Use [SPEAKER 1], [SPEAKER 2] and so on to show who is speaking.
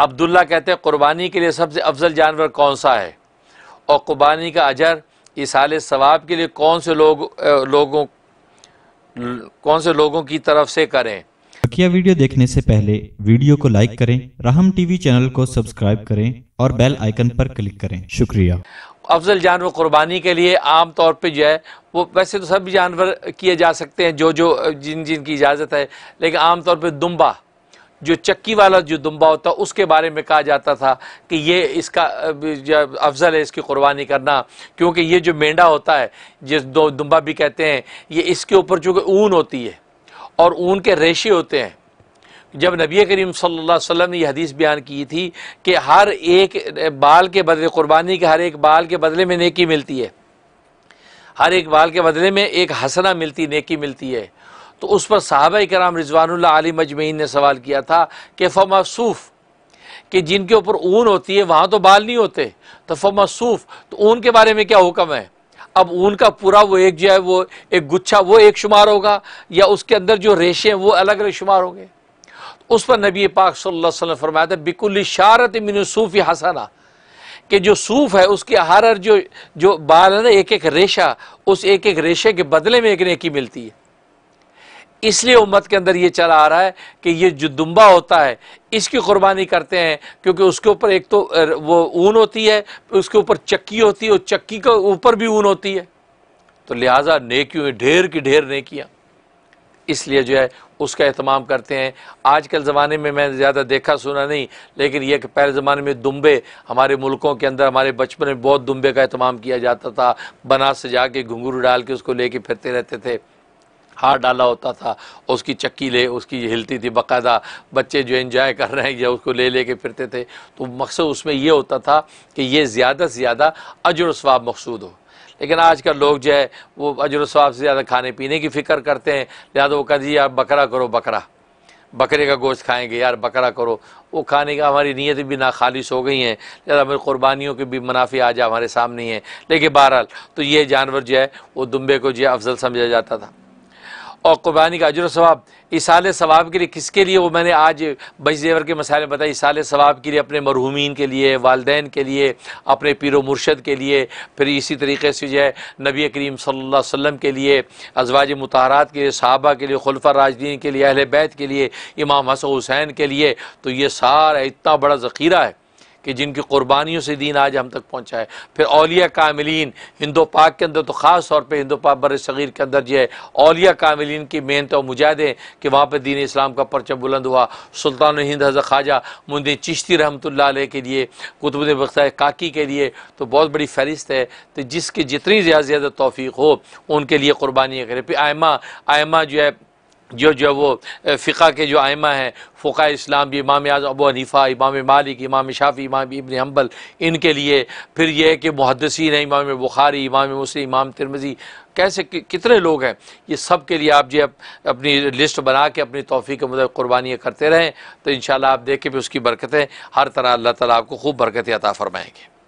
[SPEAKER 1] अब्दुल्ला कहते हैं कुर्बानी के लिए सबसे अफजल जानवर कौन सा है और कुर्बानी का अजर इसाल सवाब के लिए कौन से लोग लोगों कौन से लोगों की तरफ से करें बकिया वीडियो देखने से पहले वीडियो को लाइक करें राहम टीवी चैनल को सब्सक्राइब करें और बेल आइकन पर क्लिक करें शुक्रिया अफजल जानवर कुर्बानी के लिए आम तौर पे जो है वो वैसे तो सभी जानवर किए जा सकते हैं जो जो जिन जिन की इजाज़त है लेकिन आमतौर पर दुम्बा जो चक्की वाला जो दुम्बा होता उसके बारे में कहा जाता था कि ये इसका अफजल है इसकी कुर्बानी करना क्योंकि ये जो मेंढा होता है जिस दो दुम्बा भी कहते हैं ये इसके ऊपर चूँकि ऊन होती है और ऊन के रेशे होते हैं जब नबी करीम सल्लल्लाहु अलैहि वसल्लम ने यह हदीस बयान की थी कि हर एक बाल के बदले कुर्बानी के हर एक बाल के बदले में नेकी मिलती है हर एक बाल के बदले में एक हसना मिलती नेकी मिलती है तो उस पर साहब कराम रिजवान आलि मजमैन ने सवाल किया था कि फमासूफ कि जिनके ऊपर ऊन होती है वहाँ तो बाल नहीं होते तो फमासूफ तो ऊन के बारे में क्या हुक्म है अब ऊन का पूरा वो एक जो है वो एक गुच्छा वो एक शुमार होगा या उसके अंदर जो रेशे हैं वो अलग अलग शुमार होंगे तो उस पर नबी पाक सल्लल्लाहु फरमाया था बिकुल इशारत मिन सूफ़ी हसना कि जो सूफ है उसके हर हर जो जो बाल है ना एक एक रेशा उस एक एक रेशे के बदले में एक नेकी मिलती है इसलिए उम्मत के अंदर ये चला आ रहा है कि ये जो दुम्बा होता है इसकी कुर्बानी करते हैं क्योंकि उसके ऊपर एक तो वो ऊन होती है उसके ऊपर चक्की होती है और चक्की के ऊपर भी ऊन होती है तो लिहाजा नेकियों ढेर की ढेर नेकियाँ इसलिए जो है उसका अहतमाम करते हैं आज कल ज़माने में मैंने ज़्यादा देखा सुना नहीं लेकिन यह कि पहले ज़माने में दुम्बे हमारे मुल्कों के अंदर हमारे बचपन में बहुत दुम्बे का अहतमाम किया जाता था बना सजा के घुंघरू डाल के उसको लेके फिरते रहते थे हार डाला होता था उसकी चक्की ले उसकी हिलती थी बाकायदा बच्चे जो इंजॉय कर रहे हैं या उसको ले ले फिरते थे तो मकसद उसमें यह होता था कि ये ज़्यादा से ज़्यादा अजर स्वाब मकसूद हो लेकिन आज कल लोग जो है वो अजर स्वाब से ज़्यादा खाने पीने की फ़िक्र करते हैं लिहाजा वो कह यार बकरा करो बकरा बकरे का गोश्त खाएंगे यार बकरा करो वो खाने का हमारी नीयत भी ना खालिश हो गई हैं लिहाजा हमारी कुर्बानियों के भी आ जाए हमारे सामने हैं लेकिन बहरहाल तो ये जानवर जो है वो दुम्बे को जो है अफजल समझा जाता था और कुर्बानी का अजर सवाब इसाल सवाब के लिए किसके लिए वो मैंने आज बजेवर जेवर के मसाले बताए इसाल सवाब के लिए अपने मरहूमिन के लिए वालदेन के लिए अपने पीर मुर्शद के लिए फिर इसी तरीके से जो है नबी करीम सल्ला वम के लिए अजवाज मतहरात के लिए साहबा के लिए खुलफा राजदीन के लिए अहल बैत के लिए इमाम हसन हुसैन के लिए तो ये सारा इतना बड़ा ज़ख़ीरा है कि जिनकी क़ुरबानियों से दीन आज हम तक पहुँचा है फिर अलिया कामिलीन हिंदो पाक के अंदर तो ख़ास तौर पर हिंदो पाक बर सग़ीर के अंदर जो है अलिया कामिलीन की मेहनत और मुजाहदे कि वहाँ पर दीन इस्लाम का परचम बुलंद हुआ सुल्तान हिंद हज़र ख्वाजा मुंदी चिश्ती रहमत के लिए कुतुब बख्ता काकी के लिए तो बहुत बड़ी फहरिस्त है तो जिसकी जितनी ज़्यादा ज़्यादा तोफ़ी हो उनके लिए क़ुरबानी करें फिर आयमा आयमा जो है जो जो वो फ़िका के जो आयमा हैं फ़ोका इस्लाम भी इमाम आज अबू हनीफ़ा इमाम मालिक इमाम शाफ़ी इमाम इबन हम्बल इनके लिए फिर यह है कि मुहदसिन हैं इमाम बुखारी इमाम मुस्लिम इमाम तिरमजी कैसे कि, कितने लोग हैं ये सब के लिए आप जो अप, अपनी लिस्ट बना के अपनी तोफ़ी के मुताबिक कुर्बानियाँ करते रहें तो इन आप देखें भी उसकी बरकतें हर तरह अल्लाह ताली आपको खूब बरकतें अता फ़रमाएँगे